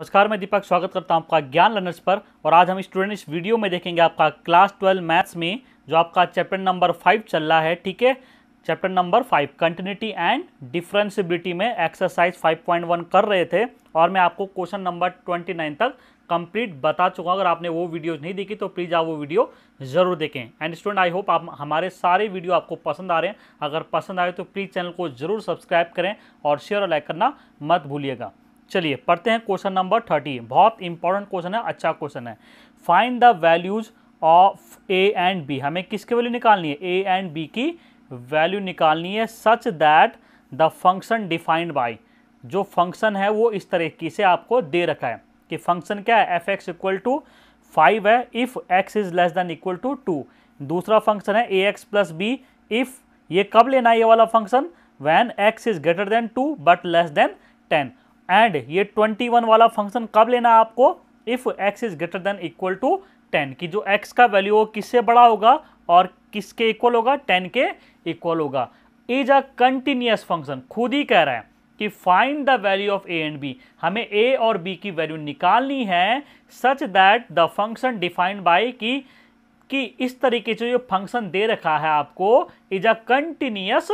नमस्कार मैं दीपक स्वागत करता हूं आपका ज्ञान लर्नर्स पर और आज हम स्टूडेंट इस वीडियो में देखेंगे आपका क्लास ट्वेल्व मैथ्स में जो आपका चैप्टर नंबर फाइव चल रहा है ठीक है chapter number five continuity and differentiability में एक्सरसाइज 5.1 कर रहे थे और मैं आपको क्वेश्चन नंबर 29 तक कंप्लीट बता चुका हूँ अगर आपने वो वीडियो नहीं देखी तो प्लीज़ आप वो वीडियो ज़रूर देखें एंड स्टूडेंट आई होप आप हमारे सारे वीडियो आपको पसंद आ रहे हैं अगर पसंद आए तो प्लीज़ चैनल को ज़रूर सब्सक्राइब करें और शेयर और लाइक करना मत भूलिएगा चलिए पढ़ते हैं क्वेश्चन नंबर थर्टी बहुत इंपॉर्टेंट क्वेश्चन है अच्छा क्वेश्चन है find the values of A and B हमें किसकी वैल्यू निकालनी है ए एंड बी की वैल्यू निकालनी है such that the function defined by जो फंक्शन है वो इस तरीके से आपको दे रखा है कि फंक्शन क्या है F x equal to five है if X is less than equal to two दूसरा फंक्शन है A x plus B if ये कब लेना है ये वाला function when X is greater than two but less than ten and ये 21 वाला फंक्शन कब लेना है आपको if X is greater than equal to 10 कि जो एक्स का वैल्यू हो किससे बड़ा होगा और किसके इक्वल होगा 10 के इक्वल होगा इज अ कंटिन्यूस फंक्शन खुद ही कह रहा है कि find the value of A and B हमें ए और बी की वैल्यू निकालनी है such that the function defined by कि कि इस तरीके से जो फंक्शन दे रखा है आपको इज अ कंटिन्यूस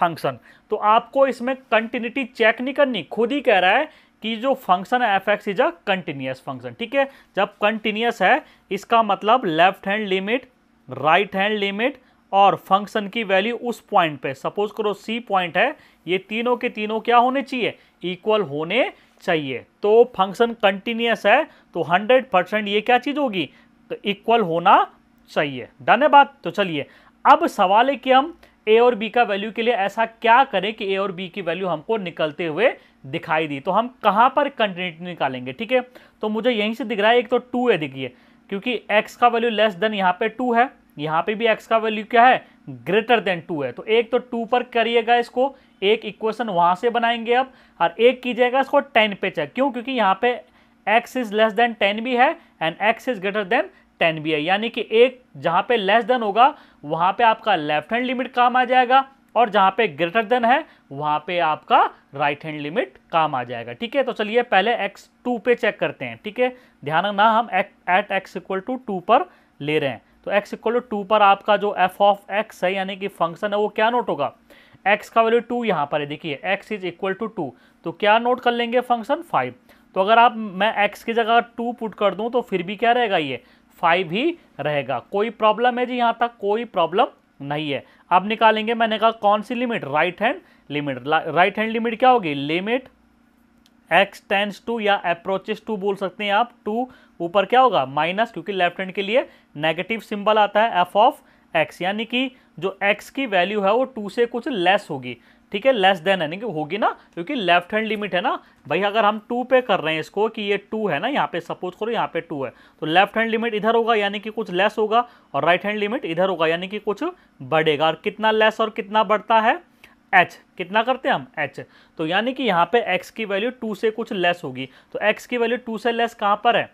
फंक्शन तो आपको इसमें कंटिन्यूटी चेक नहीं करनी खुद ही कह रहा है कि जो फंक्शन है F x is a continuous function ठीक है जब कंटिन्यूस है इसका मतलब left hand limit right hand limit और फंक्शन की वैल्यू उस पॉइंट पे सपोज करो सी पॉइंट है ये तीनों के तीनों क्या होने चाहिए इक्वल होने चाहिए तो फंक्शन कंटिन्यूस है तो हंड्रेड परसेंट ये क्या चीज़ होगी तो इक्वल होना चाहिए डन है बात तो चलिए अब सवाल है कि हम ए और बी का वैल्यू के लिए ऐसा क्या करें कि ए और बी की वैल्यू हमको निकलते हुए दिखाई दी तो हम कहाँ पर कंटिन्यूटी निकालेंगे ठीक है तो मुझे यहीं से दिख रहा है एक तो टू है दिखिए क्योंकि एक्स का वैल्यू लेस देन यहाँ पे टू है यहाँ पे भी एक्स का वैल्यू क्या है ग्रेटर देन टू है तो एक तो टू पर करिएगा इसको एक इक्वेशन वहाँ से बनाएंगे अब और एक कीजिएगा इसको टेन पे चेक क्यों क्योंकि यहाँ पे X is less than ten भी है and X is greater than ten भी है यानी कि एक जहाँ पे लेस देन होगा वहां पे आपका लेफ्ट हैंड लिमिट काम आ जाएगा और जहां पे ग्रेटर देन है वहां पे आपका राइट हैंड लिमिट काम आ जाएगा ठीक है तो चलिए पहले एक्स टू पे चेक करते हैं ठीक है ध्यान रखना हम at x equal to two पर ले रहे हैं तो एक्स इक्वल टू टू पर आपका जो एफ ऑफ एक्स है यानी कि फंक्शन है वो क्या नोट होगा एक्स का वैल्यू टू यहाँ पर है देखिए x is equal to two तो क्या नोट कर लेंगे फंक्शन फाइव तो अगर आप मैं एक्स की जगह टू पुट कर दूँ तो फिर भी क्या रहेगा ये फाइव ही रहेगा कोई प्रॉब्लम है जी यहाँ तक कोई प्रॉब्लम नहीं है अब निकालेंगे मैंने कहा कौन सी limit right hand limit right hand limit क्या होगी लिमिट एक्स टेंस टू या अप्रोचेस टू बोल सकते हैं आप टू ऊपर क्या होगा माइनस क्योंकि लेफ्ट हैंड के लिए नेगेटिव सिंबल आता है एफ ऑफ एक्स यानी कि जो एक्स की वैल्यू है वो टू से कुछ लेस होगी ठीक है लेस देन है नहीं होगी ना क्योंकि लेफ्ट हैंड लिमिट है ना भाई अगर हम टू पे कर रहे हैं इसको कि ये टू है ना यहाँ पे सपोज करो यहाँ पे टू है तो लेफ्ट हैंड लिमिट इधर होगा यानी कि कुछ लेस होगा और राइट हैंड लिमिट इधर होगा यानी कि कुछ बढ़ेगा और कितना लेस और कितना बढ़ता है एच कितना करते हैं हम एच तो यानी कि यहाँ पे एक्स की वैल्यू टू से कुछ लेस होगी तो एक्स की वैल्यू टू से लेस कहाँ पर है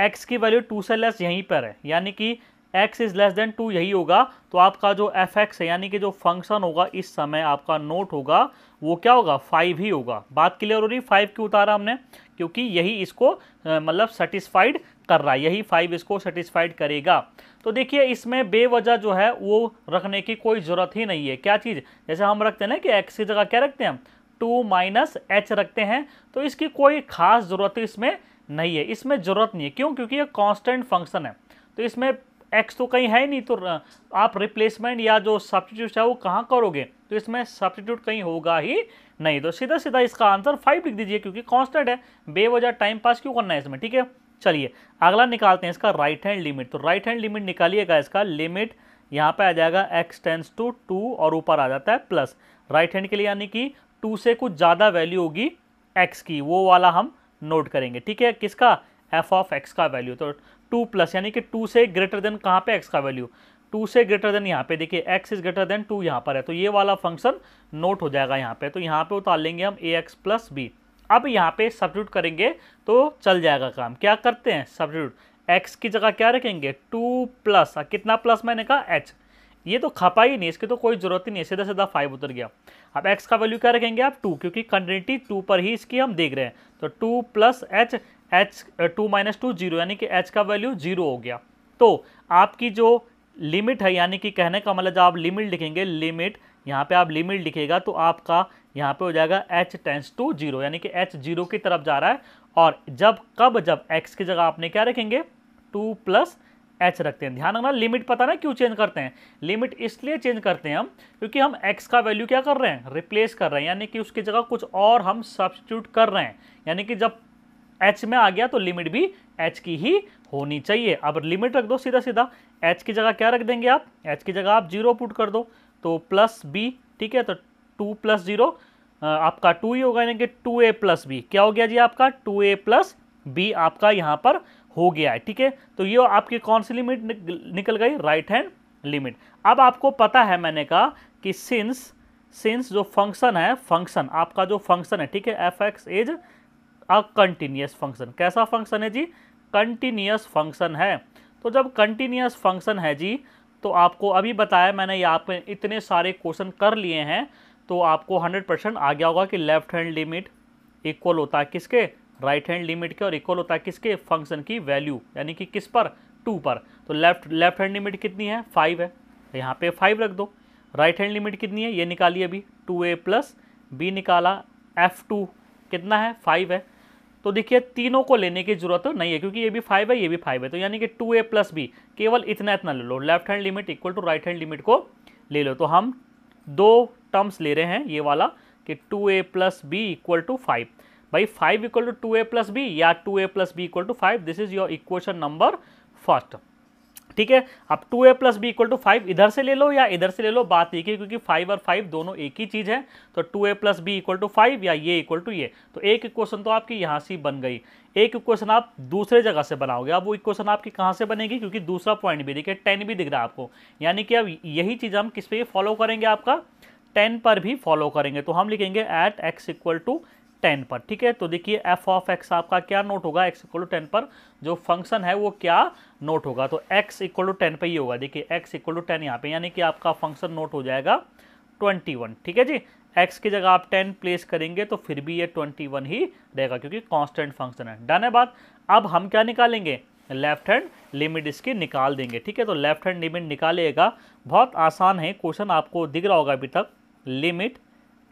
एक्स की वैल्यू टू से लेस यहीं पर है यानी कि X is less than two यही होगा तो आपका जो एफ एक्स है यानी कि जो फंक्शन होगा इस समय आपका नोट होगा वो क्या होगा फाइव ही होगा बात क्लियर हो रही फाइव क्यों उतारा हमने क्योंकि यही इसको मतलब सेटिस्फाइड कर रहा है यही फाइव इसको सेटिस्फाइड करेगा तो देखिए इसमें बेवजह जो है वो रखने की कोई ज़रूरत ही नहीं है क्या चीज़ जैसे हम रखते हैं ना कि एक्स की जगह क्या रखते हैं टू माइनस एच रखते हैं तो इसकी कोई ख़ास ज़रूरत इसमें नहीं है इसमें ज़रूरत नहीं है क्यों क्योंकि ये कांस्टेंट फंक्शन है तो इसमें एक्स तो कहीं है नहीं तो आप रिप्लेसमेंट या जो सब्सटीट्यूट है वो कहाँ करोगे तो इसमें सब्सटीट्यूट कहीं होगा ही नहीं तो सीधा सीधा इसका आंसर फाइव लिख दीजिए क्योंकि कॉन्स्टेंट है बेवजह टाइम पास क्यों करना है इसमें ठीक है चलिए अगला निकालते हैं इसका राइट हैंड लिमिट तो राइट हैंड लिमिट निकालिएगा इसका लिमिट यहाँ पे आ जाएगा एक्स टेंस टू टू और ऊपर आ जाता है प्लस राइट हैंड के लिए यानी कि टू से कुछ ज़्यादा वैल्यू होगी एक्स की वो वाला हम नोट करेंगे ठीक है किसका एफ ऑफ एक्स का वैल्यू तो टू प्लस यानी कि टू से ग्रेटर देन कहाँ पे एक्स का वैल्यू टू से ग्रेटर देन यहाँ पे देखिए x is greater than two यहाँ पर है तो ये वाला फंक्शन नोट हो जाएगा यहाँ पे तो यहाँ पे उतार लेंगे हम ए एक्स प्लस बी अब यहाँ पे सब्रूट करेंगे तो चल जाएगा काम क्या करते हैं सब्रूट एक्स की जगह क्या रखेंगे टू प्लस कितना प्लस मैंने कहा एच ये तो खपा ही नहीं इसकी तो कोई ज़रूरत ही नहीं सीधा सीधा फाइव उतर गया अब एक्स का वैल्यू क्या रखेंगे आप टू क्योंकि कंटिन्यूटी टू पर ही इसकी हम देख रहे हैं तो two plus H H two minus two zero यानी कि एच का वैल्यू जीरो हो गया तो आपकी जो लिमिट है यानी कि कहने का मतलब जब आप लिमिट लिखेंगे लिमिट यहाँ पे आप लिमिट लिखेगा तो आपका यहाँ पे हो जाएगा एच टेंस टू जीरो यानी कि एच जीरो की तरफ जा रहा है और जब कब जब एक्स की जगह आपने क्या रखेंगे टू प्लस एच रखते हैं ध्यान रखना लिमिट पता ना क्यों चेंज करते हैं लिमिट इसलिए चेंज करते हैं हम क्योंकि हम एक्स का वैल्यू क्या कर रहे हैं रिप्लेस कर रहे हैं यानी कि उसकी जगह कुछ और हम सब्सिट्यूट कर रहे हैं यानी कि जब एच में आ गया तो लिमिट भी एच की ही होनी चाहिए अब लिमिट रख दो सीधा सीधा एच की जगह क्या रख देंगे आप एच की जगह आप जीरो पुट कर दो तो प्लस बी ठीक है तो टू प्लस जीरो आपका टू ही होगा यानी कि टू ए प्लस बी क्या हो गया जी आपका टू ए प्लस बी आपका यहाँ पर हो गया है ठीक है तो ये आपकी कौन सी लिमिट निकल गई राइट हैंड लिमिट अब आपको पता है मैंने कहा कि सिंस सिंस जो फंक्शन है फंक्शन आपका जो फंक्शन है ठीक है F x is a continuous function कैसा फंक्शन है जी कंटिन्यूस फंक्शन है तो जब कंटिन्यूस फंक्शन है जी तो आपको अभी बताया मैंने यहाँ पे इतने सारे क्वेश्चन कर लिए हैं तो आपको 100 परसेंट आ गया होगा कि लेफ्ट हैंड लिमिट इक्वल होता है किसके राइट हैंड लिमिट के और इक्वल होता है किसके फंक्शन की वैल्यू यानी कि किस पर टू पर तो लेफ्ट लेफ्ट हैंड लिमिट कितनी है फाइव है तो यहाँ पे फाइव रख दो राइट हैंड लिमिट कितनी है ये निकालिए अभी टू ए प्लस बी निकाला एफ़ टू कितना है फाइव है तो देखिए तीनों को लेने की जरूरत नहीं है क्योंकि ये भी फाइव है ये भी फाइव है तो यानी कि टू ए प्लस बी केवल इतना इतना ले लो left hand limit equal to right hand limit को ले लो तो हम दो टर्म्स ले रहे हैं ये वाला कि two A plus b equal to five भाई five equal to two A plus b या two A plus b equal to five this is your equation number first ठीक है अब two A plus b equal to five इधर से ले लो या इधर से ले लो बात एक ही क्योंकि फाइव और फाइव दोनों एक ही चीज़ है तो two A plus b equal to five या ये इक्वल टू ये तो एक इक्वेशन तो आपकी यहाँ से बन गई एक इक्वेशन आप दूसरे जगह से बनाओगे अब वो इक्वेशन आपकी कहाँ से बनेगी क्योंकि दूसरा पॉइंट भी देखिए टेन भी दिख रहा है आपको यानी कि अब यही चीज़ हम किस पे फॉलो करेंगे आपका टेन पर भी फॉलो करेंगे तो हम लिखेंगे at x equal to ten पर ठीक है तो देखिए एफ ऑफ एक्स आपका क्या नोट होगा एक्स इक्वल टू टेन पर जो फंक्शन है वो क्या नोट होगा तो एक्स इक्वल टू टेन पर ही होगा देखिए एक्स इक्वल टू टेन यहाँ पे यानी कि आपका फंक्शन नोट हो जाएगा ट्वेंटी वन ठीक है जी एक्स की जगह आप टेन प्लेस करेंगे तो फिर भी ये ट्वेंटी वन ही रहेगा क्योंकि कॉन्स्टेंट फंक्शन है डन है बात अब हम क्या निकालेंगे लेफ्ट हैंड लिमिट इसकी निकाल देंगे ठीक है तो लेफ्ट हैंड लिमिट निकालिएगा बहुत आसान है क्वेश्चन आपको दिख रहा होगा अभी तक लिमिट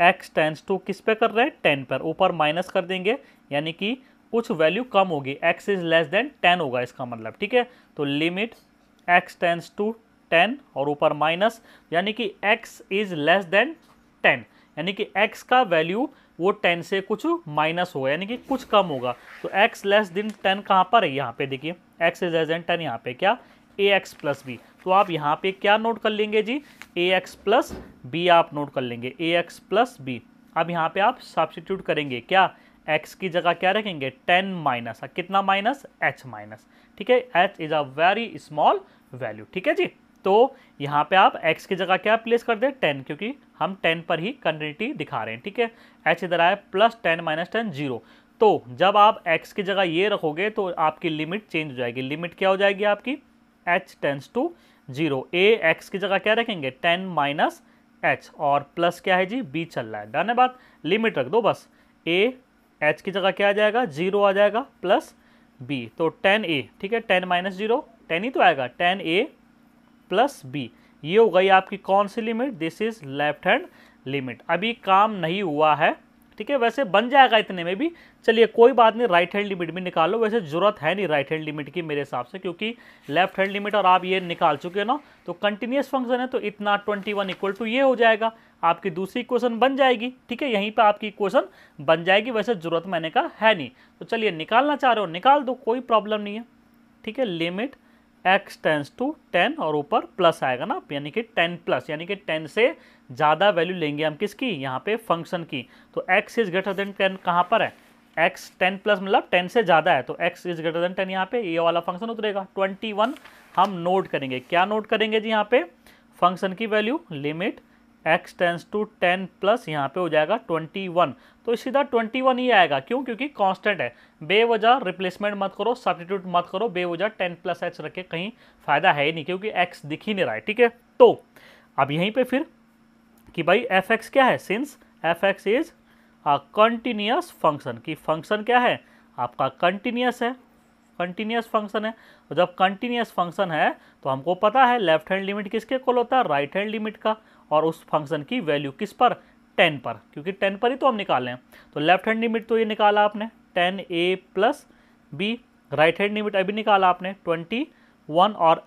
एक्स टेंस टू किस पे कर रहे हैं टेन पर ऊपर माइनस कर देंगे यानी कि कुछ वैल्यू कम होगी x is less than ten होगा इसका मतलब ठीक है तो limit x tends to ten और ऊपर माइनस यानी कि x is less than ten यानी कि एक्स का वैल्यू वो टेन से कुछ माइनस होगा यानी कि कुछ कम होगा तो एक्स लेस देन टेन कहाँ पर है यहाँ पे देखिए x is less than ten यहाँ पे क्या ए एक्स प्लस बी तो आप यहाँ पे क्या नोट कर लेंगे जी ए एक्स प्लस बी आप नोट कर लेंगे ए एक्स प्लस बी अब यहाँ पे आप सब्सिट्यूट करेंगे क्या एक्स की जगह क्या रखेंगे टेन माइनस कितना माइनस एच माइनस ठीक है h is a very small value ठीक है जी तो यहाँ पे आप x की जगह क्या प्लेस कर दें टेन क्योंकि हम टेन पर ही कंटिटी दिखा रहे हैं ठीक है h इधर आए plus ten minus ten zero तो जब आप x की जगह ये रखोगे तो आपकी लिमिट चेंज हो जाएगी लिमिट क्या हो जाएगी आपकी h tends to zero a x की जगह क्या रखेंगे टेन माइनस एच और प्लस क्या है जी बी चल रहा है डन है बात लिमिट रख दो बस ए एच की जगह क्या आ जाएगा जीरो आ जाएगा प्लस बी तो टेन ए ठीक है टेन माइनस जीरो टेन ही तो आएगा टेन ए प्लस बी ये हो गई आपकी कौन सी limit this is left hand limit अभी काम नहीं हुआ है ठीक है वैसे बन जाएगा इतने में भी चलिए कोई बात नहीं राइट हैंड लिमिट भी निकाल लो वैसे ज़रूरत है नहीं राइट हैंड लिमिट की मेरे हिसाब से क्योंकि लेफ्ट हैंड लिमिट और आप ये निकाल चुके हो ना तो कंटिन्यूस फंक्शन है तो इतना ट्वेंटी वन इक्वल टू ये हो जाएगा आपकी दूसरी क्वेश्चन बन जाएगी ठीक है यहीं पर आपकी क्वेश्चन बन जाएगी वैसे ज़रूरत मैंने कहा है नहीं तो चलिए निकालना चाह रहे हो निकाल दो कोई प्रॉब्लम नहीं है ठीक है limit x tends to ten और ऊपर प्लस आएगा ना यानी कि टेन प्लस यानी कि टेन से ज़्यादा वैल्यू लेंगे हम किसकी यहाँ पे फंक्शन की तो x is greater than ten कहाँ पर है x 10 प्लस मतलब 10 से ज़्यादा है तो x इज ग्रेटर देन 10 यहाँ पे ये वाला फंक्शन उतरेगा 21 हम नोट करेंगे क्या नोट करेंगे जी यहाँ पे फंक्शन की value limit x tends to 10 plus यहाँ पे हो जाएगा 21 तो सीधा 21 ही आएगा क्यों क्योंकि कांस्टेंट है बेवजह रिप्लेसमेंट मत करो सब्सटीट्यूट मत करो बेवजह 10 प्लस एच रखे कहीं फ़ायदा है ही नहीं क्योंकि x दिख ही नहीं रहा है ठीक है तो अब यहीं पे फिर कि भाई एफ एक्स क्या है since f x is continuous function कि फंक्शन क्या है आपका कंटिन्यूस है कंटिन्यूस फंक्शन है और तो जब कंटिन्यूस फंक्शन है तो हमको पता है लेफ्ट हैंड लिमिट किसके कॉल होता है राइट हैंड लिमिट का और उस फंक्शन की वैल्यू किस पर टेन पर क्योंकि टेन पर ही तो हम निकाल तो लेफ्ट हैंड लिमिट तो ये निकाला आपने ten a plus b right hand limit अभी निकाला आपने ट्वेंटी वन और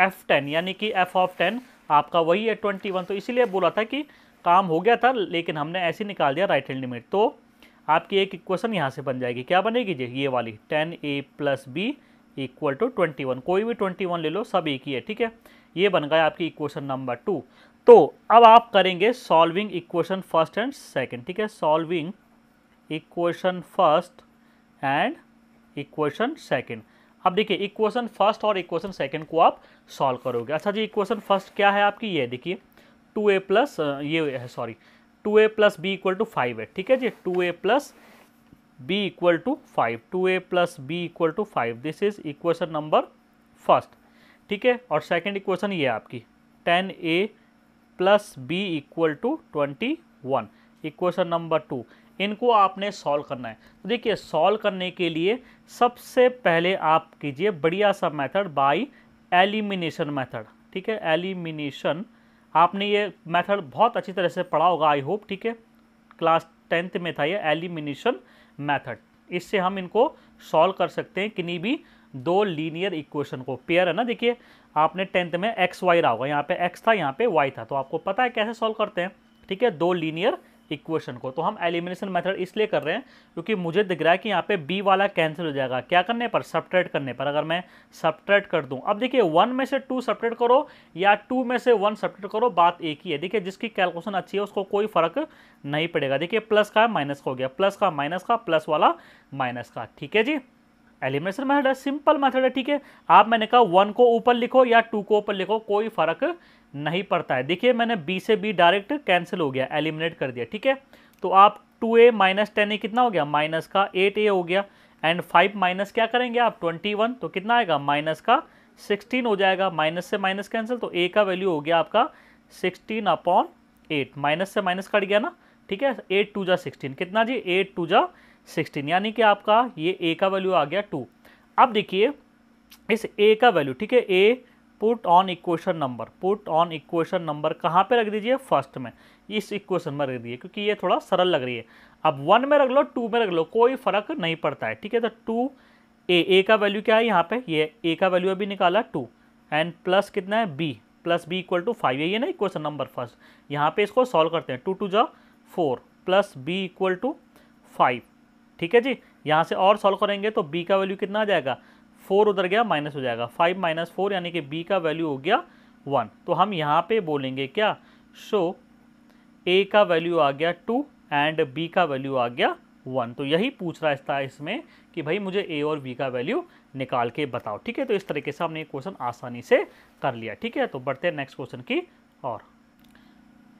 एफ टेन यानी कि एफ ऑफ टेन आपका वही है ट्वेंटी वन तो इसीलिए बोला था कि काम हो गया था लेकिन हमने ऐसे निकाल दिया राइट हैंड लिमिट तो आपकी एक इक्वेशन यहाँ से बन जाएगी क्या बनेगी जी ये वाली ten a plus b equal to twenty one कोई भी ट्वेंटी वन ले लो सब एक ही है ठीक है ये बन गया आपकी इक्वेशन नंबर टू तो अब आप करेंगे solving equation first and second ठीक है solving equation first and equation second अब देखिए इक्वेशन फर्स्ट और इक्वेशन सेकेंड को आप सॉल्व करोगे अच्छा जी इक्वेशन फर्स्ट क्या है आपकी ये देखिए टू ए प्लस ये है sorry two A plus b equal to five है ठीक है जी two A plus b equal to five two A plus b equal to five this is equation number first ठीक है और सेकेंड इक्वेशन ये आपकी ten a plus b equal to twenty one equation number two इनको आपने solve करना है तो देखिए सॉल्व करने के लिए सबसे पहले आप कीजिए बढ़िया सा मेथड बाय एलिमिनेशन मेथड ठीक है एलिमिनेशन आपने ये मेथड बहुत अच्छी तरह से पढ़ा होगा आई होप ठीक है क्लास टेंथ में था ये एलिमिनेशन मेथड इससे हम इनको सॉल्व कर सकते हैं किन्हीं भी दो लीनियर इक्वेशन को पेयर है ना देखिए आपने टेंथ में एक्स वाई रहा होगा यहाँ पे एक्स था यहाँ पे वाई था तो आपको पता है कैसे सॉल्व करते हैं ठीक है दो लीनियर इक्वेशन को तो हम एलिमिनेशन मेथड इसलिए कर रहे हैं क्योंकि मुझे दिख रहा है कि यहाँ पे बी वाला कैंसिल हो जाएगा क्या करने पर सब्ट्रैक्ट करने पर अगर मैं सब्ट्रैक्ट कर दूँ अब देखिए वन में से टू सब्ट्रैक्ट करो या टू में से वन सब्ट्रैक्ट करो बात एक ही है देखिए जिसकी कैलकुलेशन अच्छी है उसको कोई फर्क नहीं पड़ेगा देखिए प्लस का माइनस का हो गया प्लस का माइनस का प्लस वाला माइनस का ठीक है जी एलिमिनेशन मेथड है सिंपल मेथड है ठीक है आप मैंने कहा वन को ऊपर लिखो या टू को ऊपर लिखो कोई फर्क नहीं पड़ता है देखिए मैंने बी से बी डायरेक्ट कैंसिल हो गया एलिमिनेट कर दिया ठीक है तो आप two a minus ten a कितना हो गया माइनस का एट ए हो गया एंड फाइव माइनस क्या करेंगे आप ट्वेंटी वन तो कितना आएगा माइनस का सिक्सटीन हो जाएगा माइनस से माइनस कैंसिल तो ए का वैल्यू हो गया आपका सिक्सटीन अपॉन एट माइनस से माइनस कट गया ना ठीक है एट टू जा सिक्सटीन कितना जी एट टू जा सिक्सटीन यानी कि आपका ये ए का वैल्यू आ गया टू अब देखिए इस ए का वैल्यू ठीक है a put on equation number put on equation number कहाँ पे रख दीजिए फर्स्ट में इस इक्वेशन में रख दीजिए क्योंकि ये थोड़ा सरल लग रही है अब वन में रख लो टू में रख लो कोई फर्क नहीं पड़ता है ठीक है तो टू ए ए का वैल्यू क्या है यहाँ पे ये ए का वैल्यू अभी निकाला टू एंड प्लस कितना है b plus b equal to five ये ना इक्वेशन नंबर फर्स्ट यहाँ पे इसको सॉल्व करते हैं टू टू जो four plus b equal to five ठीक है जी यहाँ से और सॉल्व करेंगे तो बी का वैल्यू कितना आ जाएगा फोर उधर गया माइनस हो जाएगा फाइव माइनस फोर यानी कि बी का वैल्यू हो गया वन तो हम यहाँ पे बोलेंगे क्या सो ए का वैल्यू आ गया टू एंड बी का वैल्यू आ गया वन तो यही पूछ रहा था इसमें कि भाई मुझे ए और बी का वैल्यू निकाल के बताओ ठीक है तो इस तरीके से हमने ये क्वेश्चन आसानी से कर लिया ठीक है तो बढ़ते हैं नेक्स्ट क्वेश्चन की और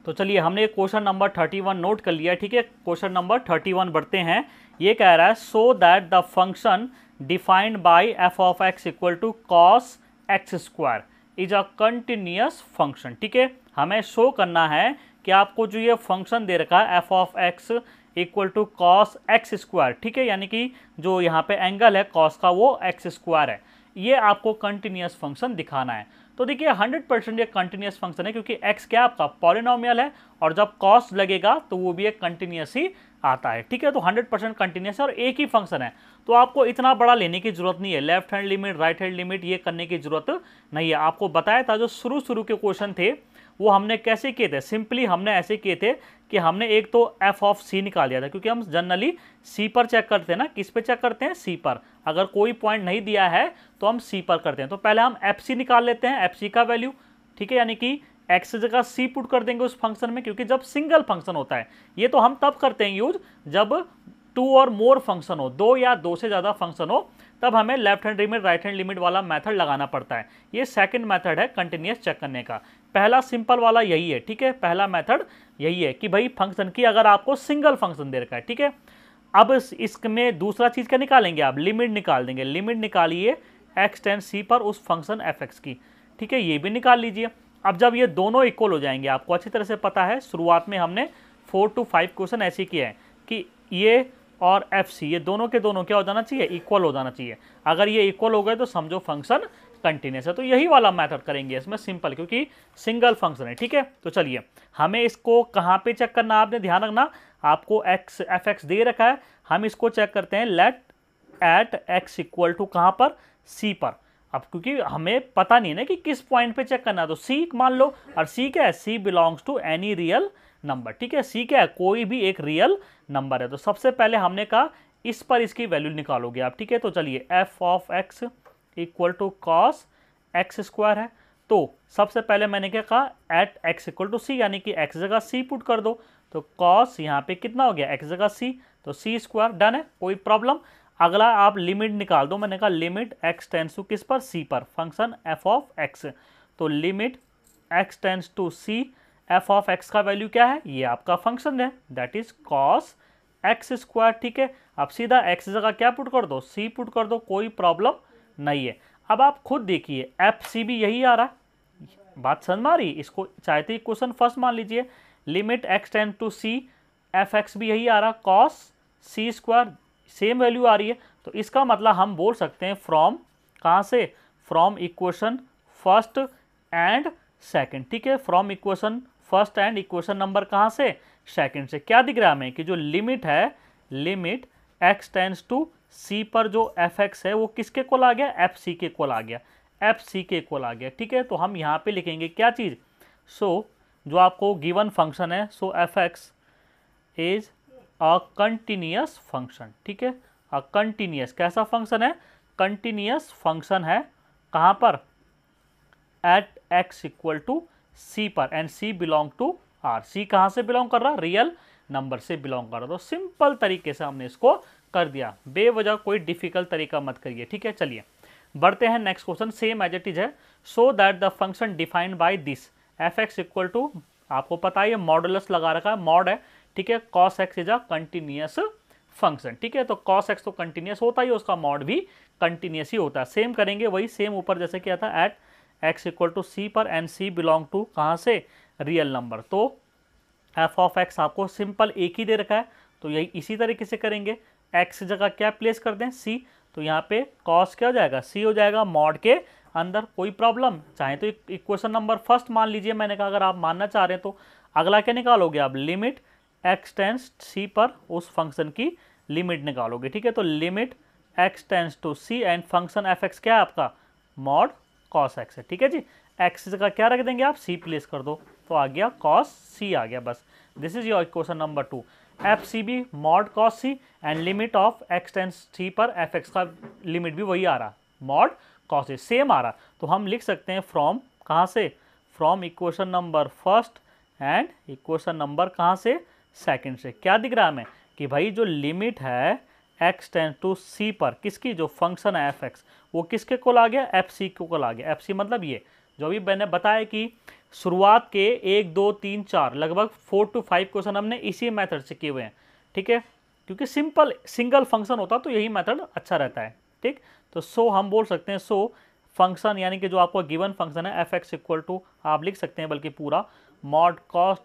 तो चलिए हमने question number thirty one note कर लिया ठीक है क्वेश्चन नंबर थर्टी वन बढ़ते हैं ये कह रहा है so that the function defined by f of x equal to cos x square is a continuous function ठीक है हमें शो करना है कि आपको जो ये फंक्शन दे रखा है f of x equal to cos x square ठीक है यानी कि जो यहाँ पे एंगल है कॉस का वो एक्स स्क्वायर है ये आपको कंटिन्यूस फंक्शन दिखाना है तो देखिए 100 परसेंट ये कंटिन्यूस फंक्शन है क्योंकि एक्स क्या आपका पॉलिनोमियल है और जब कॉस लगेगा तो वो भी एक कंटिन्यूस ही आता है ठीक है तो 100 परसेंट कंटिन्यूस है और एक ही फंक्शन है तो आपको इतना बड़ा लेने की जरूरत नहीं है left hand limit right hand limit ये करने की जरूरत नहीं है आपको बताया था जो शुरू शुरू के क्वेश्चन थे वो हमने कैसे किए थे सिंपली हमने ऐसे किए थे कि हमने एक तो एफ ऑफ सी निकाल दिया था क्योंकि हम जनरली सी पर चेक करते हैं ना किस पे चेक करते हैं सी पर अगर कोई पॉइंट नहीं दिया है तो हम सी पर करते हैं तो पहले हम एफ सी निकाल लेते हैं एफ सी का वैल्यू ठीक है यानी कि एक्स जगह सी पुट कर देंगे उस फंक्शन में क्योंकि जब सिंगल फंक्शन होता है ये तो हम तब करते हैं यूज जब टू और मोर फंक्शन हो दो या दो से ज़्यादा फंक्शन हो तब हमें left hand limit right hand limit वाला मेथड लगाना पड़ता है ये सेकंड मेथड है कंटिन्यूस चेक करने का पहला सिंपल वाला यही है ठीक है पहला मेथड यही है कि भाई फंक्शन की अगर आपको सिंगल फंक्शन दे रखा है ठीक है अब इसमें दूसरा चीज़ क्या निकालेंगे आप लिमिट निकाल देंगे लिमिट निकालिए एक्स टेन सी पर उस फंक्शन एफ एक्स की ठीक है ये भी निकाल लीजिए अब जब ये दोनों इक्वल हो जाएंगे आपको अच्छी तरह से पता है शुरुआत में हमने फोर टू फाइव क्वेश्चन ऐसे किया है कि ये और एफ सी ये दोनों के दोनों क्या हो जाना चाहिए इक्वल हो जाना चाहिए अगर ये इक्वल हो गए तो समझो फंक्शन कंटिन्यूस है तो यही वाला मैथड करेंगे इसमें सिंपल क्योंकि सिंगल फंक्शन है ठीक है तो चलिए हमें इसको कहाँ पे चेक करना आपने ध्यान रखना आपको एक्स एफ एक्स दे रखा है हम इसको चेक करते हैं let at x equal to कहाँ पर सी पर अब क्योंकि हमें पता नहीं है ना कि किस पॉइंट पे चेक करना है तो सी मान लो और सी क्या है C belongs to any real number ठीक है सी क्या है कोई भी एक रियल नंबर है तो सबसे पहले हमने कहा इस पर इसकी वैल्यू निकालोगे आप ठीक है तो चलिए f of x equal to cos x square है तो सबसे पहले मैंने क्या कहा at x equal to c यानी कि एक्स जगह सी पुट कर दो तो कॉस यहाँ पे कितना हो गया एक्स जगह सी तो सी स्क्वायर डन है कोई प्रॉब्लम अगला आप लिमिट निकाल दो मैंने कहा लिमिट एक्स टेंस टू किस पर सी पर फंक्शन एफ ऑफ एक्स तो limit x tends to c f of x का वैल्यू क्या है ये आपका फंक्शन है that is cos x square ठीक है अब सीधा एक्स जगह क्या पुट कर दो सी पुट कर दो कोई प्रॉब्लम नहीं है अब आप खुद देखिए एफ सी भी यही आ रहा है बात समझ में इसको चाहे ही क्वेश्चन फर्स्ट मान लीजिए limit x tends to c f x भी यही आ रहा cos c square same value आ रही है तो इसका मतलब हम बोल सकते हैं फ्रॉम कहाँ से from equation first and second ठीक है from equation first and equation number कहाँ से सेकंड से क्या दिख रहा है हमें कि जो लिमिट है limit x tends to c पर जो एफ एक्स है वो किसके कोल आ गया एफ सी के कोल आ गया एफ सी के कोल आ गया ठीक है तो हम यहाँ पे लिखेंगे क्या चीज़ सो so, जो आपको गिवन फंक्शन है so f x is a continuous function ठीक है अ कंटिन्यूस कैसा फंक्शन है कंटिन्यूस फंक्शन है कहाँ पर at x equal to c पर and C belong to R c कहाँ से बिलोंग कर रहा रियल नंबर से बिलोंग कर रहा तो सिंपल तरीके से हमने इसको कर दिया बेवजह कोई डिफिकल्ट तरीका मत करिए ठीक है चलिए बढ़ते हैं next question same as it is है so that the function defined by this f x equal to आपको पता है ये मॉडुलस लगा रखा है मॉड है ठीक है cos x is a continuous function ठीक है तो कॉस एक्स तो कंटिन्यूस होता ही उसका मॉड भी कंटिन्यूस ही होता है सेम करेंगे वही सेम ऊपर जैसे किया था at x equal to c पर एंड सी बिलोंग टू कहाँ से रियल नंबर तो एफ ऑफ एक्स आपको सिंपल एक ही दे रखा है तो यही इसी तरीके से करेंगे एक्स जगह क्या प्लेस कर दें सी तो यहाँ पे कॉस क्या हो जाएगा सी हो जाएगा मॉड के अंदर कोई प्रॉब्लम चाहे तो इक्वेशन नंबर फर्स्ट मान लीजिए मैंने कहा अगर आप मानना चाह रहे हैं तो अगला क्या निकालोगे आप लिमिट एक्स टेंस सी पर उस फंक्शन की लिमिट निकालोगे ठीक है तो limit x tends to c and function f x क्या है आपका मॉड कॉस एक्स है ठीक है जी एक्स का क्या रख देंगे आप सी प्लेस कर दो तो आ गया कॉस सी आ गया बस this is your question number two f c b mod cos c and limit of x tends c three पर एफ एक्स का लिमिट भी वही आ रहा मॉड कॉस ए सेम आ रहा तो हम लिख सकते हैं फ्रॉम कहाँ से from equation number first and equation number कहाँ से सेकंड से क्या दिख रहा हमें कि भाई जो लिमिट है एक्स टेंस टू सी पर किसकी जो फंक्शन है एफ एक्स वो किसके कोल आ गया एफ सी को कोल आ गया एफ सी मतलब ये जो अभी मैंने बताया कि शुरुआत के एक दो तीन चार लगभग फोर टू फाइव क्वेश्चन हमने इसी मेथड से किए हुए हैं ठीक है क्योंकि सिंपल सिंगल फंक्शन होता तो यही मेथड अच्छा रहता है ठीक तो सो हम बोल सकते हैं सो फंक्शन यानी कि जो आपका गिवन फंक्शन है एफ एक्स इक्वल टू आप लिख सकते हैं बल्कि पूरा mod cos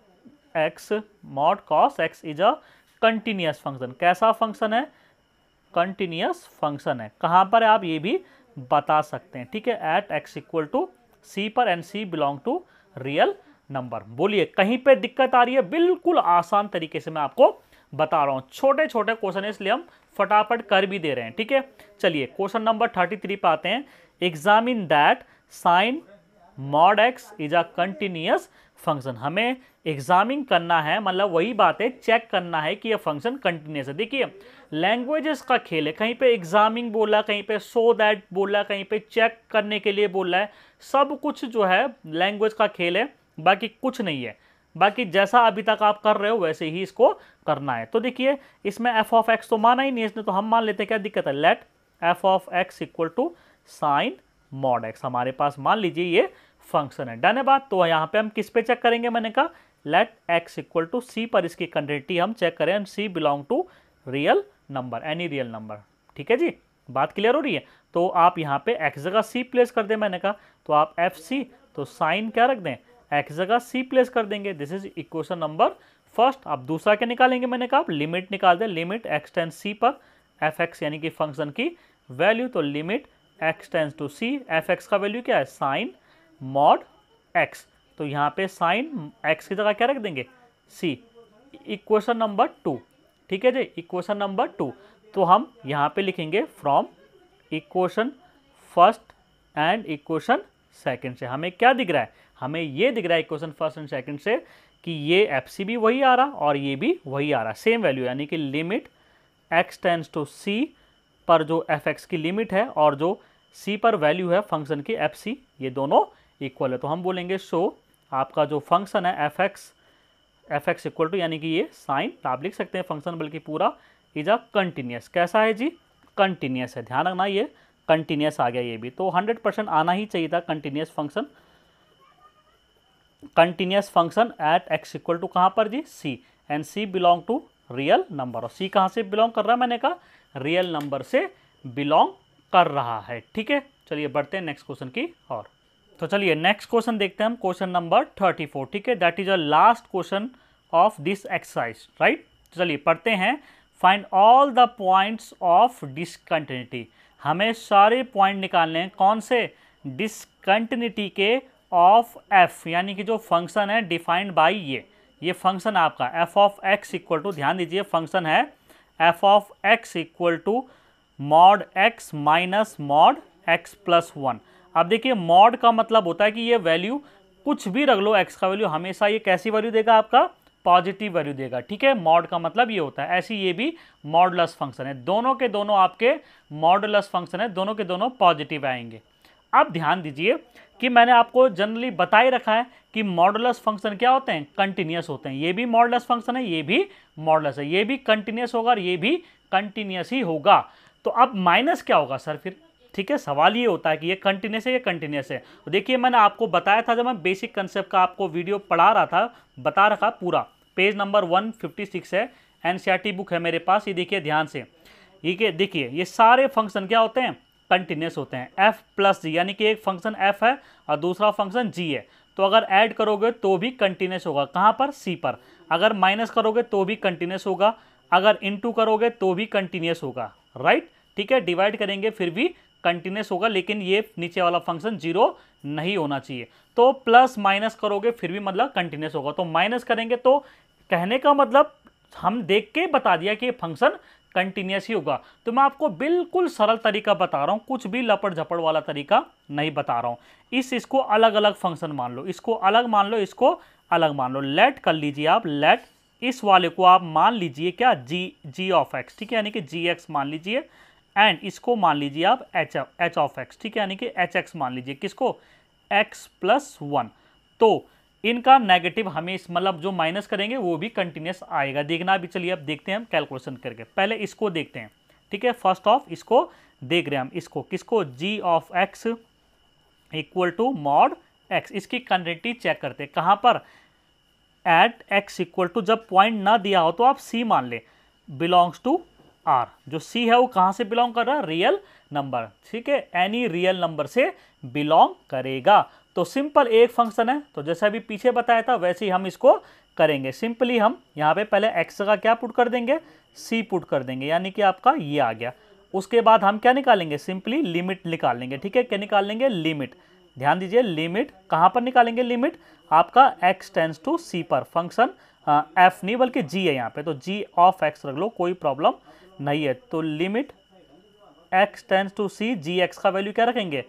x mod cos x is a continuous function कैसा फंक्शन है कंटिन्यूस फंक्शन है कहाँ पर है आप ये भी बता सकते हैं ठीक है at x equal to c पर and C belong to real number बोलिए कहीं पे दिक्कत आ रही है बिल्कुल आसान तरीके से मैं आपको बता रहा हूँ छोटे छोटे क्वेश्चन है इसलिए हम फटाफट कर भी दे रहे हैं ठीक है चलिए क्वेश्चन नंबर थर्टी थ्री पे आते हैं examine that sine mod x is a continuous function हमें एग्जामिन करना है मतलब वही बात है चेक करना है कि यह फंक्शन कंटिन्यूस है देखिए लैंग्वेजेस का खेल है कहीं पे एग्जामिंग बोला कहीं पे सो so दैट बोला कहीं पे चेक करने के लिए बोला है सब कुछ जो है लैंग्वेज का खेल है बाकी कुछ नहीं है बाकी जैसा अभी तक आप कर रहे हो वैसे ही इसको करना है तो देखिए इसमें एफ ऑफ एक्स तो माना ही नहीं इसने तो हम मान लेते हैं क्या दिक्कत है let f of x equal to sine mod x हमारे पास मान लीजिए ये फंक्शन है डन है बात तो यहाँ पे हम किस पे चेक करेंगे मैंने कहा let x equal to c पर इसकी कंटिन्यूटी हम चेक करें c belong to real number any real number ठीक है जी बात क्लियर हो रही है तो आप यहाँ पे एक्स जगह सी प्लेस कर दें मैंने कहा तो आप एफ सी तो साइन क्या रख दें एक्स जगह सी प्लेस कर देंगे this is equation number first आप दूसरा क्या निकालेंगे मैंने कहा आप लिमिट निकाल दें लिमिट एक्स टेंस सी पर एफ एक्स यानी कि फंक्शन की वैल्यू तो limit x tends to c f x का वैल्यू क्या है साइन मॉड एक्स तो यहाँ पे साइन एक्स की जगह क्या रख देंगे सी इक्वेशन नंबर टू ठीक है जी इक्वेशन नंबर टू तो हम यहाँ पे लिखेंगे from equation first and equation second से हमें क्या दिख रहा है हमें ये दिख रहा है इक्वेशन फर्स्ट एंड सेकंड से कि ये एफ भी वही आ रहा और ये भी वही आ रहा सेम वैल्यू यानी कि limit x tends to c पर जो एफ एक्स की लिमिट है और जो सी पर वैल्यू है फंक्शन की एफ सी ये दोनों इक्वल है तो हम बोलेंगे सो so, आपका जो फंक्शन है F x f x equal to यानी कि ये साइन तो आप लिख सकते हैं फंक्शन बल्कि पूरा इज अ कंटिन्यूस कैसा है जी कंटिन्यूस है ध्यान रखना ये कंटिन्यूस आ गया ये भी तो हंड्रेड परसेंट आना ही चाहिए था continuous function continuous function at x equal to कहाँ पर G C and C belong to real number और सी कहाँ से बिलोंग कर रहा है मैंने कहा रियल नंबर से बिलोंग कर रहा है ठीक है चलिए बढ़ते हैं नेक्स्ट क्वेश्चन की और तो चलिए नेक्स्ट क्वेश्चन देखते हैं हम क्वेश्चन नंबर थर्टी फोर ठीक है that is a last question of this exercise right चलिए पढ़ते हैं find all the points of discontinuity हमें सारे पॉइंट निकालने हैं कौन से डिसकंटिन्यूटी के ऑफ एफ यानी कि जो फंक्शन है डिफाइंड बाई ये ये फंक्शन आपका f of x equal to ध्यान दीजिए फंक्शन है f of x equal to mod x minus mod x plus one अब देखिए मॉड का मतलब होता है कि ये वैल्यू कुछ भी रख लो एक्स का वैल्यू हमेशा ये कैसी वैल्यू देगा आपका पॉजिटिव वैल्यू देगा ठीक है मॉड का मतलब ये होता है ऐसी ये भी मॉडलस फंक्शन है दोनों के दोनों आपके मॉडलस फंक्शन है दोनों के दोनों पॉजिटिव आएंगे अब ध्यान दीजिए कि मैंने आपको जनरली बता ही रखा है कि मॉडलस फंक्शन क्या होते हैं कंटिन्यूस होते हैं ये भी मॉडलस फंक्शन है ये भी मॉडलस है ये भी कंटिन्यूस होगा और ये भी कंटिन्यूस ही होगा तो अब माइनस क्या होगा सर फिर ठीक है सवाल ये होता है कि ये कंटिन्यूस है या कंटिन्यूस है तो देखिए मैंने आपको बताया था जब मैं बेसिक कंसेप्ट का आपको वीडियो पढ़ा रहा था बता रखा पूरा पेज नंबर 156 है एन बुक e है मेरे पास ये देखिए ध्यान से ठीक है देखिए ये सारे फंक्शन क्या होते हैं कंटिन्यूस होते हैं एफ प्लस जी यानी कि एक फंक्शन एफ है और दूसरा फंक्शन जी है तो अगर ऐड करोगे तो भी कंटिन्यूस होगा कहाँ पर सी पर अगर माइनस करोगे तो भी कंटिन्यूस होगा अगर इनटू करोगे तो भी कंटिन्यूस होगा राइट ठीक है डिवाइड करेंगे फिर भी कंटिन्यूस होगा लेकिन ये नीचे वाला फंक्शन जीरो नहीं होना चाहिए तो प्लस माइनस करोगे फिर भी मतलब कंटिन्यूस होगा तो माइनस करेंगे तो कहने का मतलब हम देख के बता दिया कि ये फंक्शन कंटिन्यूस ही होगा तो मैं आपको बिल्कुल सरल तरीका बता रहा हूँ कुछ भी लपड़ झपड़ वाला तरीका नहीं बता रहा हूँ इस इसको अलग अलग फंक्शन मान लो इसको अलग मान लो इसको अलग मान लो लेट कर लीजिए आप लेट इस वाले को आप मान लीजिए क्या जी जी ऑफ एक्स ठीक है यानी कि जी एक्स मान लीजिए एंड इसको मान लीजिए आप एच एच ऑफ एक्स ठीक है यानी कि एच एक्स मान लीजिए किसको एक्स प्लस वन तो इनका नेगेटिव हमें इस मतलब जो माइनस करेंगे वो भी कंटिन्यूस आएगा देखना अभी चलिए अब देखते हैं हम कैलकुलेशन करके पहले इसको देखते हैं ठीक है फर्स्ट ऑफ इसको देख रहे हैं हम इसको किसको g of x equal to mod x इसकी कंटिन्यूटी चेक करते हैं कहाँ पर एट एक्स इक्वल टू जब पॉइंट ना दिया हो तो आप सी मान लें बिलोंग्स टू आर जो सी है वो कहाँ से बिलोंग कर रहा है रियल नंबर ठीक है एनी रियल नंबर से बिलोंग करेगा तो सिंपल एक फंक्शन है तो जैसे अभी पीछे बताया था वैसे ही हम इसको करेंगे सिंपली हम यहाँ पे पहले एक्स का क्या पुट कर देंगे सी पुट कर देंगे यानी कि आपका ये आ गया उसके बाद हम क्या निकालेंगे सिंपली लिमिट निकाल लेंगे ठीक है क्या निकाल लेंगे लिमिट ध्यान दीजिए लिमिट कहाँ पर निकालेंगे लिमिट आपका एक्स टेंस टू सी पर फंक्शन एफ नहीं बल्कि जी है यहाँ पे तो जी ऑफ एक्स रख लो कोई प्रॉब्लम नहीं है तो limit x tends to c g x का वैल्यू क्या रखेंगे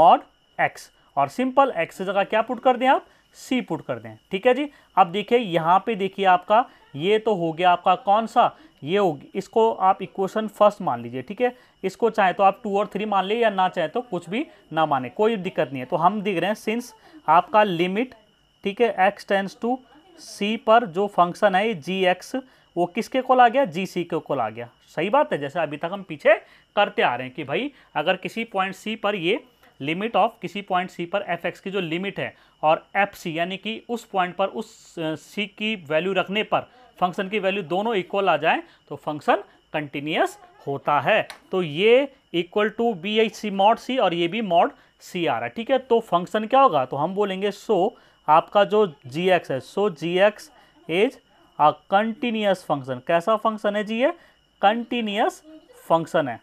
मॉड एक्स और सिंपल एक्स की जगह क्या पुट कर दें आप सी पुट कर दें ठीक है जी अब देखिए यहाँ पे देखिए आपका ये तो हो गया आपका कौन सा ये होगी इसको आप इक्वेशन फर्स्ट मान लीजिए ठीक है इसको चाहे तो आप टू और थ्री मान लीजिए या ना चाहे तो कुछ भी ना माने कोई दिक्कत नहीं है तो हम दिख रहे हैं सिंस आपका लिमिट ठीक है एक्स टेंस टू सी पर जो फंक्शन है जी एक्स वो किसके कॉल आ गया जी सी के कॉल आ गया सही बात है जैसे अभी तक हम पीछे करते आ रहे हैं कि भाई अगर किसी पॉइंट सी पर ये लिमिट ऑफ किसी पॉइंट सी पर एफ एक्स की जो लिमिट है और एफ सी यानी कि उस पॉइंट पर उस सी की वैल्यू रखने पर फंक्शन की वैल्यू दोनों इक्वल आ जाए तो फंक्शन कंटिन्यूस होता है तो ये equal to b h c mod c और ये भी मॉड सी आ रहा है ठीक है तो फंक्शन क्या होगा तो हम बोलेंगे सो so, आपका जो जी एक्स है so g x is a continuous function कैसा फंक्शन है जी ये कंटिन्यूस फंक्शन है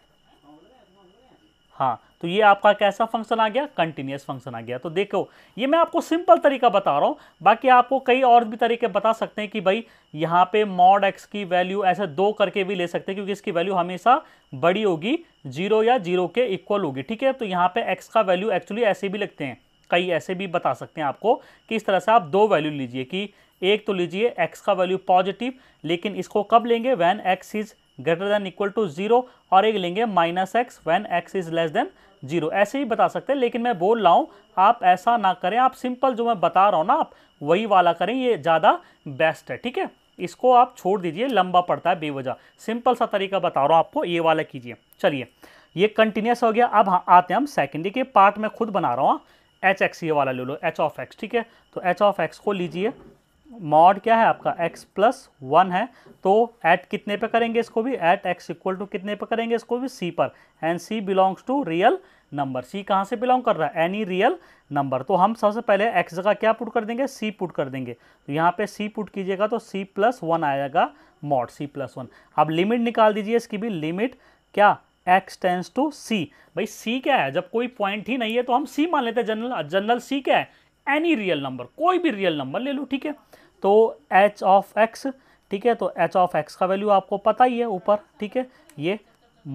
हाँ तो ये आपका कैसा फंक्शन आ गया कंटिन्यूस फंक्शन आ गया तो देखो ये मैं आपको सिंपल तरीका बता रहा हूँ बाकी आपको कई और भी तरीके बता सकते हैं कि भाई यहाँ पे मॉड एक्स की वैल्यू ऐसे दो करके भी ले सकते हैं क्योंकि इसकी वैल्यू हमेशा बड़ी होगी जीरो या जीरो के इक्वल होगी ठीक है तो यहाँ पे एक्स का वैल्यू एक्चुअली ऐसे भी लगते हैं कई ऐसे भी बता सकते हैं आपको कि इस तरह से आप दो वैल्यू लीजिए कि एक तो लीजिए एक्स का वैल्यू पॉजिटिव लेकिन इसको कब लेंगे when x is greater than equal to zero और एक लेंगे minus x when x is less than zero ऐसे ही बता सकते हैं लेकिन मैं बोल रहा हूँ आप ऐसा ना करें आप सिंपल जो मैं बता रहा हूँ ना आप वही वाला करें ये ज़्यादा बेस्ट है ठीक है इसको आप छोड़ दीजिए लंबा पड़ता है बेवजह सिंपल सा तरीका बता रहा हूँ आपको ये वाला कीजिए चलिए ये कंटिन्यूस हो गया अब हाँ आते हैं हम सेकेंड के पार्ट में खुद बना रहा हूँ हाँ। एच एक्स ये वाला ले लो एच ऑफ एक्स ठीक है तो एच ऑफ एक्स को लीजिए मॉड क्या है आपका एक्स प्लस वन है तो एट कितने पे करेंगे इसको भी एट एक्स इक्वल टू कितने पे करेंगे इसको भी सी पर and c belongs to real number c कहाँ से बिलोंग कर रहा है एनी रियल नंबर तो हम सबसे पहले एक्स जगह क्या पुट कर देंगे सी पुट कर देंगे तो यहाँ पे सी पुट कीजिएगा तो सी प्लस वन आएगा मॉड सी प्लस वन अब लिमिट निकाल दीजिए इसकी भी लिमिट क्या एक्स टेंस टू सी भाई सी क्या है जब कोई पॉइंट ही नहीं है तो हम सी मान लेते हैं जनरल जनरल सी क्या है एनी रियल नंबर कोई भी रियल नंबर ले लो ठीक है तो एच ऑफ एक्स ठीक है तो एच ऑफ एक्स का वैल्यू आपको पता ही है ऊपर ठीक है ये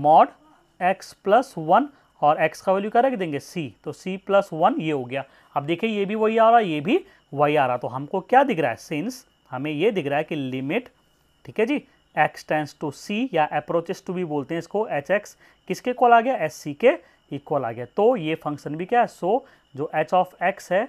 मॉड एक्स प्लस वन और x का वैल्यू क्या रख देंगे c तो c प्लस वन ये हो गया अब देखिए ये भी वही आ रहा है ये भी वही आ रहा तो हमको क्या दिख रहा है सिंस हमें ये दिख रहा है कि लिमिट ठीक है g x tends to c या अप्रोचेस टू भी बोलते हैं इसको एच एक्स किसके कॉल आ गया एस सी के इक्वल आ गया तो ये फंक्शन भी क्या है सो so, जो एच ऑफ एक्स है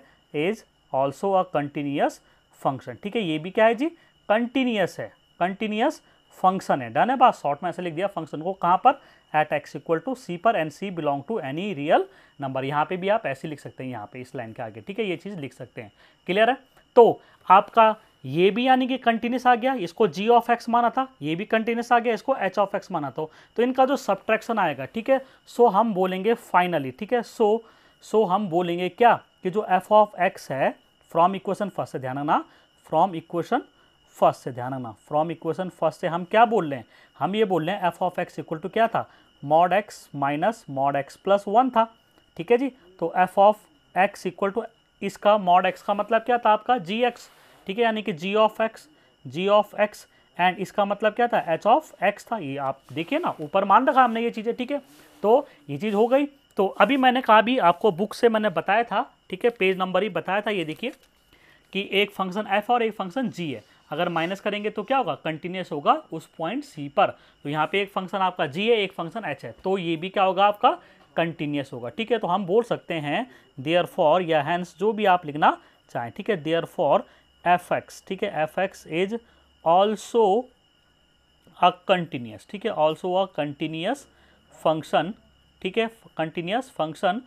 is also a continuous function ठीक है ये भी क्या है जी कंटिन्यूस है कंटिन्यूस फंक्शन है डन है बात शॉर्ट में ऐसे लिख दिया फंक्शन को कहाँ पर at x equal to c पर and C belong to any real number यहाँ पे भी आप ऐसे लिख सकते हैं यहाँ पे इस लाइन के आगे ठीक है ये चीज़ लिख सकते हैं क्लियर है तो आपका ये भी यानी कि कंटिन्यूस आ गया इसको जी ऑफ एक्स माना था ये भी कंटिन्यूस आ गया इसको एच ऑफ एक्स माना था तो इनका जो सब्ट्रैक्शन आएगा ठीक है सो हम बोलेंगे फाइनली ठीक है सो सो हम बोलेंगे क्या कि जो एफ ऑफ एक्स है फ्रॉम इक्वेशन फर्स्ट से ध्यान रखना फ्रॉम इक्वेशन फर्स्ट से ध्यान रखना फ्रॉम इक्वेशन फर्स्ट से हम क्या बोल रहे हैं हम ये बोल रहे हैं f of x equal to क्या था mod x minus mod x plus one था ठीक है जी तो f of x equal to इसका मॉड एक्स का मतलब क्या था आपका जी एक्स ठीक है यानी कि g of x g of x and इसका मतलब क्या था एच ऑफ एक्स था ये आप देखिए ना ऊपर मान रखा हमने ये चीज़ें ठीक है तो ये चीज़ हो गई तो अभी मैंने कहा भी आपको बुक से मैंने बताया था ठीक है पेज नंबर ही बताया था ये देखिए कि एक फंक्शन एफ और एक फंक्शन जी है अगर माइनस करेंगे तो क्या होगा कंटिन्यूस होगा उस पॉइंट सी पर तो यहाँ पे एक फंक्शन आपका जी है एक फंक्शन एच है तो ये भी क्या होगा आपका कंटिन्यूस होगा ठीक है तो हम बोल सकते हैं देयर फॉर या हैंस जो भी आप लिखना चाहें ठीक है देयर फॉर एफ एक्स ठीक है F x is also a continuous ठीक है ऑल्सो अ कंटिन्यूस फंक्शन ठीक है continuous function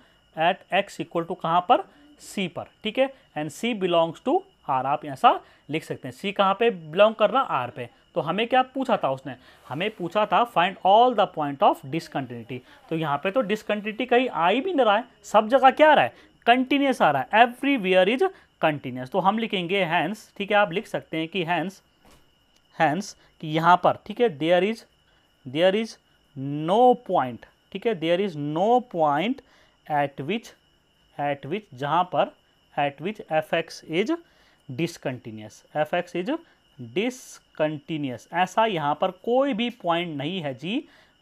at x equal to कहाँ पर सी पर ठीक है and c belongs to r आप ऐसा लिख सकते हैं सी कहाँ पे बिलोंग कर रहा आर पे तो हमें क्या पूछा था उसने हमें पूछा था find all the point of discontinuity तो यहाँ पे तो डिसकंटिन्यूटी कहीं आ ही भी नहीं रहा है सब जगह क्या आ रहा है कंटिन्यूस आ रहा है एवरीवेयर इज कंटिन्यूस तो हम लिखेंगे हैंस ठीक है आप लिख सकते हैं कि हैंस हैंस कि यहाँ पर ठीक है there is there is no point ठीक है there is no point at which at which जहाँ पर at which f x is discontinuous f x is discontinuous ऐसा यहाँ पर कोई भी पॉइंट नहीं है जी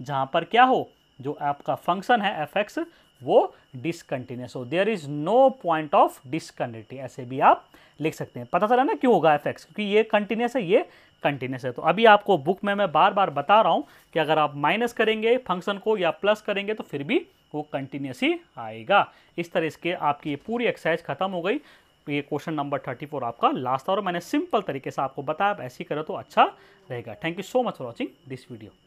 जहाँ पर क्या हो जो आपका फंक्शन है एफ एक्स वो डिसकंटिन्यूस हो there is no point of discontinuity ऐसे भी आप लिख सकते हैं पता चला ना क्यों होगा एफ एक्स क्योंकि ये कंटिन्यूस है ये कंटिन्यूस है तो अभी आपको बुक में मैं बार बार बता रहा हूँ कि अगर आप माइनस करेंगे फंक्शन को या प्लस करेंगे तो फिर भी वो कंटिन्यूस ही आएगा इस तरह इसके आपकी ये पूरी एक्सरसाइज खत्म हो गई ये क्वेश्चन नंबर थर्टी फोर आपका लास्ट था और मैंने सिंपल तरीके से आपको बताया आप ऐसी करो तो अच्छा रहेगा thank you so much for watching this video